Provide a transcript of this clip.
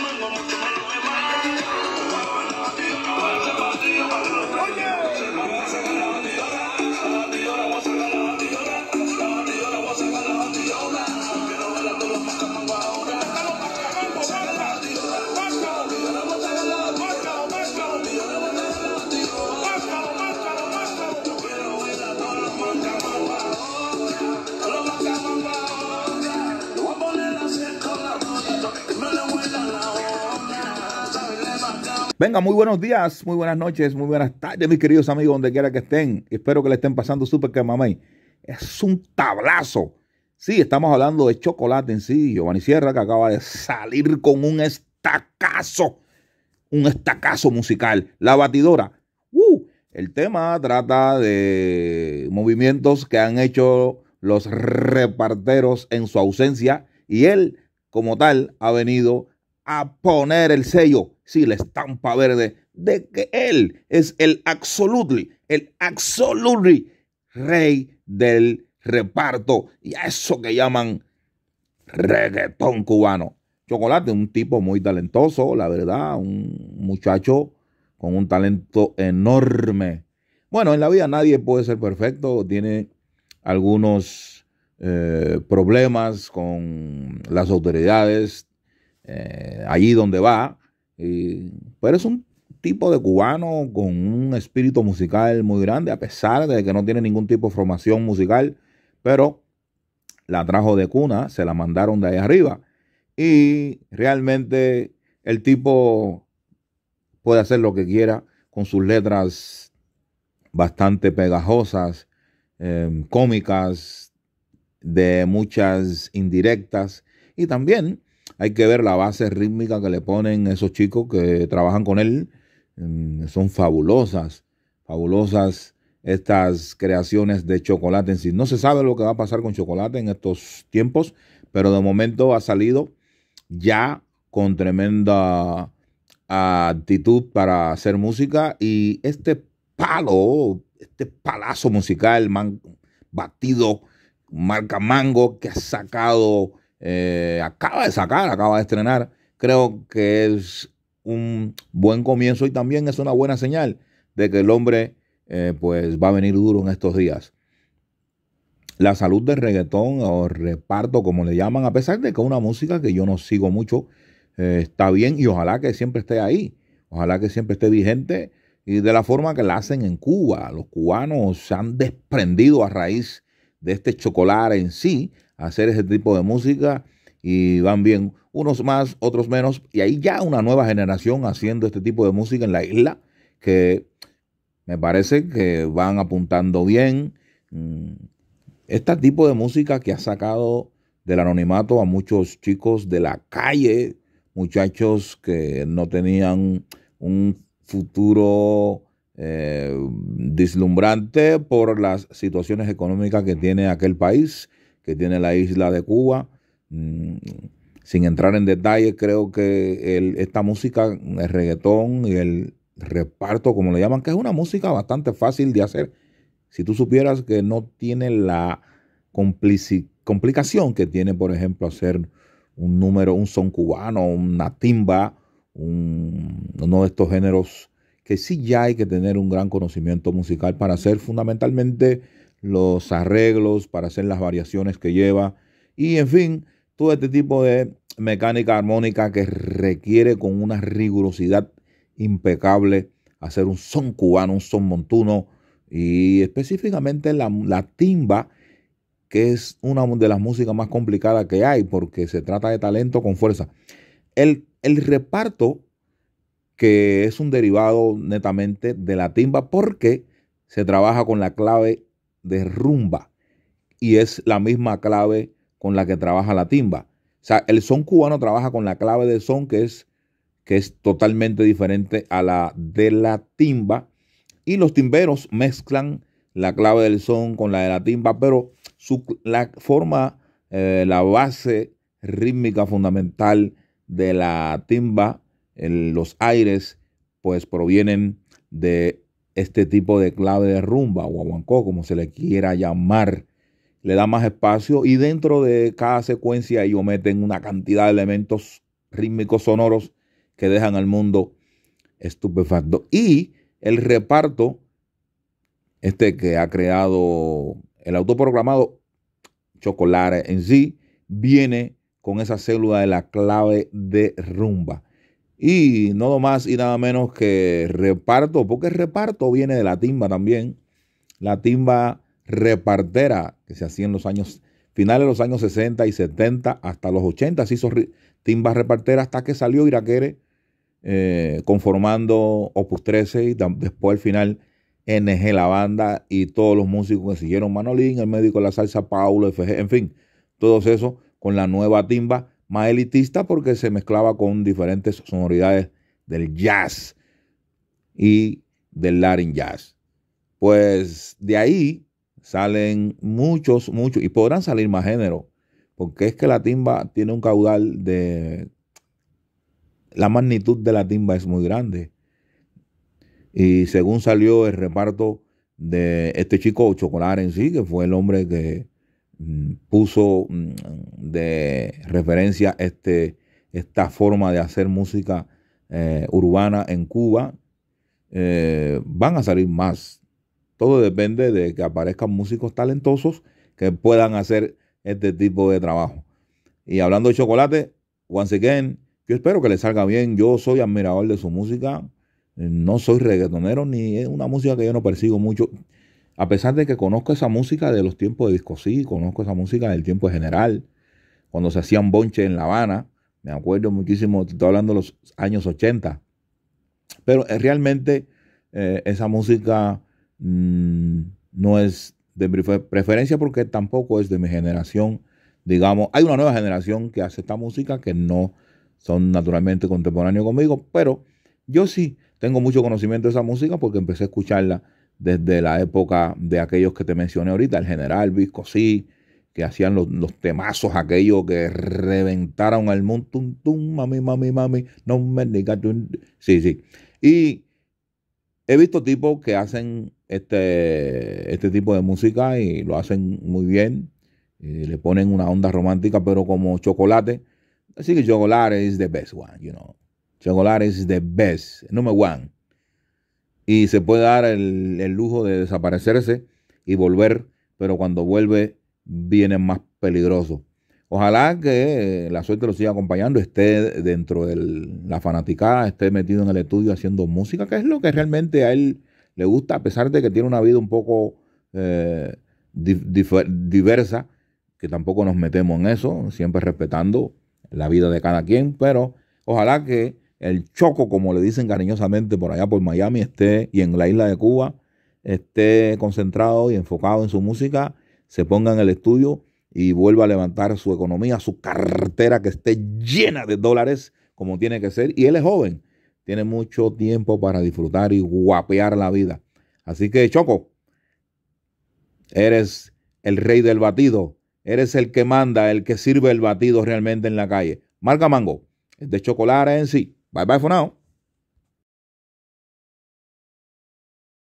mama, mama, mama. Venga, muy buenos días, muy buenas noches, muy buenas tardes, mis queridos amigos, donde quiera que estén. Espero que le estén pasando súper que mamá Es un tablazo. Sí, estamos hablando de chocolate en sí. Giovanni Sierra que acaba de salir con un estacazo, un estacazo musical. La batidora. Uh, el tema trata de movimientos que han hecho los reparteros en su ausencia y él, como tal, ha venido a poner el sello sí, la estampa verde de que Él es el absolutely, el absolutely rey del reparto y eso que llaman reggaetón cubano. Chocolate, un tipo muy talentoso, la verdad, un muchacho con un talento enorme. Bueno, en la vida nadie puede ser perfecto, tiene algunos eh, problemas con las autoridades eh, allí donde va, eh, pero es un tipo de cubano con un espíritu musical muy grande, a pesar de que no tiene ningún tipo de formación musical, pero la trajo de cuna, se la mandaron de ahí arriba. Y realmente el tipo puede hacer lo que quiera con sus letras bastante pegajosas, em, cómicas, de muchas indirectas y también hay que ver la base rítmica que le ponen esos chicos que trabajan con él. Mm, son fabulosas, fabulosas estas creaciones de chocolate en sí. No se sabe lo que va a pasar con chocolate en estos tiempos, pero de momento ha salido ya con tremenda actitud para hacer música y este palo, este palazo musical, man, batido, marca mango que ha sacado eh, acaba de sacar, acaba de estrenar. Creo que es un buen comienzo y también es una buena señal de que el hombre eh, pues va a venir duro en estos días. La salud del reggaetón o reparto, como le llaman, a pesar de que es una música que yo no sigo mucho, eh, está bien y ojalá que siempre esté ahí, ojalá que siempre esté vigente y de la forma que la hacen en Cuba. Los cubanos se han desprendido a raíz de este chocolate en sí, hacer ese tipo de música y van bien, unos más, otros menos, y hay ya una nueva generación haciendo este tipo de música en la isla que me parece que van apuntando bien. Mm, este tipo de música que ha sacado del anonimato a muchos chicos de la calle, muchachos que no tenían un futuro eh, deslumbrante por las situaciones económicas que tiene aquel país que tiene la isla de Cuba. Mm, sin entrar en detalle, creo que esta música, el reggaetón y el reparto, como le llaman, que es una música bastante fácil de hacer. Si tú supieras que no tiene la complicación que tiene, por ejemplo, hacer un número, un son cubano, una timba, uno de estos géneros que sí ya hay que tener un gran conocimiento musical para hacer fundamentalmente los arreglos para hacer las variaciones que lleva y en fin, todo este tipo de mecánica armónica que requiere con una rigurosidad impecable hacer un son cubano, un son montuno y específicamente la, timba que es una de las músicas más complicadas que hay porque se trata de talento con fuerza. El, el reparto que es un derivado netamente de la timba porque se trabaja con la clave de rumba Y es la misma clave con la que trabaja la timba. O sea, el son cubano trabaja con la clave del son que es, que es totalmente diferente a la de la timba. Y los timberos mezclan la clave del son con la de la timba, pero su, la forma, eh, la base rítmica fundamental de la timba, en los aires, pues provienen de este tipo de clave de rumba o guaguancó, como se le quiera llamar. Le da más espacio y dentro de cada secuencia ellos meten una cantidad de elementos rítmicos sonoros que dejan al mundo estupefacto. Y el reparto, este que ha creado el autoprogramado Chocolate en sí, viene con esa célula de la clave de rumba. Y nada más y nada menos que reparto, porque reparto viene de la timba también. La timba repartera que se hacía en los años finales de los años 60 y 70 hasta los 80 se hizo timba repartera hasta que salió Iraquere eh, conformando Opus 13 y después al final NG La Banda y todos los músicos que siguieron Manolín, el médico de la salsa Paulo, FG, en fin, todos esos con la nueva timba más elitista porque se mezclaba con diferentes sonoridades del jazz y del Latin jazz. Pues de ahí salen muchos, muchos, y podrán salir más géneros, porque es que la timba tiene un caudal de... La magnitud de la timba es muy grande. Y según salió el reparto de este chico Chocolate en sí, que fue el hombre que Mm, puso mm, de referencia este, esta forma de hacer música eh, urbana en Cuba, eh, van a salir más. Todo depende de que aparezcan músicos talentosos que puedan hacer este tipo de trabajo. Y hablando de chocolate, once again, yo espero que le salga bien. Yo soy admirador de su música. No soy reggaetonero ni es una música que yo no persigo mucho. A pesar de que conozco esa música de los tiempos de disco sí, conozco esa música del tiempo general, cuando se hacían bonche en La Habana, me acuerdo muchísimo, estoy hablando de los años 80, pero eh, realmente eh, esa música mm, no es de mi preferencia porque tampoco es de mi generación, digamos, hay una nueva generación que hace esta música que no son naturalmente contemporáneos conmigo, pero yo sí tengo mucho conocimiento de esa música porque empecé a escucharla desde la época de aquellos que te mencioné ahorita, el general sí que hacían los, temazos aquellos que reventaron al mundo, tum, tum, mami, mami, mami, no me digas, sí, sí. Y he visto tipos que hacen este, este tipo de música y lo hacen muy bien, le ponen una onda romántica, pero como chocolate. Así que chocolate is the best one, you know. Chocolate is the best, number one y se puede dar el, lujo de desaparecerse y volver, pero cuando vuelve viene más peligroso. Ojalá que la suerte lo siga acompañando, esté dentro de la fanaticada, esté metido en el estudio haciendo música, que es lo que realmente a él le gusta, a pesar de que tiene una vida un poco eh, diversa, que tampoco nos metemos en eso, siempre respetando la vida de cada quien, pero ojalá que el choco, como le dicen cariñosamente por allá por Miami, esté y en la isla de Cuba, esté concentrado y enfocado en su música, se ponga en el estudio y vuelva a levantar su economía, su cartera que esté llena de dólares como tiene que ser. Y él es joven, tiene mucho tiempo para disfrutar y guapear la vida. Así que Choco, eres el rey del batido, eres el que manda, el que sirve el batido realmente en la calle. Marca Mango, es de chocolate en sí. Bye bye for now.